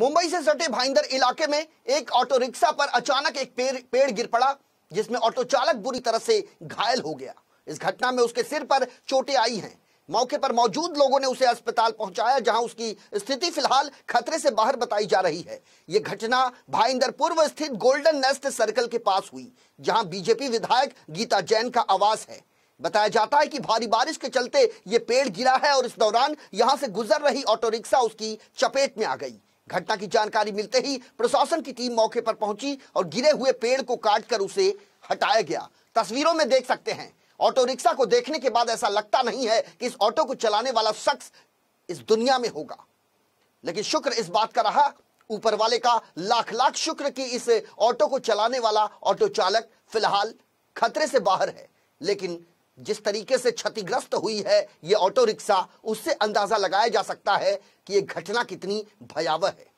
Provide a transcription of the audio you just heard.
मुंबई से सटे भाईंदर इलाके में एक ऑटो रिक्शा पर अचानक एक पेड़ पेड़ गिर पड़ा जिसमें ऑटो चालक बुरी तरह से घायल हो गया इस घटना में उसके सिर पर चोटें आई हैं मौके पर मौजूद लोगों ने उसे अस्पताल पहुंचाया जहां उसकी स्थिति फिलहाल खतरे से बाहर बताई जा रही है ये घटना भाईंदर पूर्व स्थित गोल्डन नेस्ट सर्कल के पास हुई जहां बीजेपी विधायक गीता जैन का आवास है बताया जाता है कि भारी बारिश के चलते ये पेड़ गिरा है और इस दौरान यहां से गुजर रही ऑटो रिक्शा उसकी चपेट में आ गई घटना की जानकारी मिलते ही प्रशासन की टीम मौके पर पहुंची और गिरे हुए पेड़ को काटकर उसे हटाया गया तस्वीरों में देख सकते हैं ऑटो रिक्शा को देखने के बाद ऐसा लगता नहीं है कि इस ऑटो को चलाने वाला शख्स इस दुनिया में होगा लेकिन शुक्र इस बात का रहा ऊपर वाले का लाख लाख शुक्र कि इस ऑटो को चलाने वाला ऑटो चालक फिलहाल खतरे से बाहर है लेकिन जिस तरीके से क्षतिग्रस्त हुई है ये ऑटो रिक्शा उससे अंदाजा लगाया जा सकता है कि ये घटना कितनी भयावह है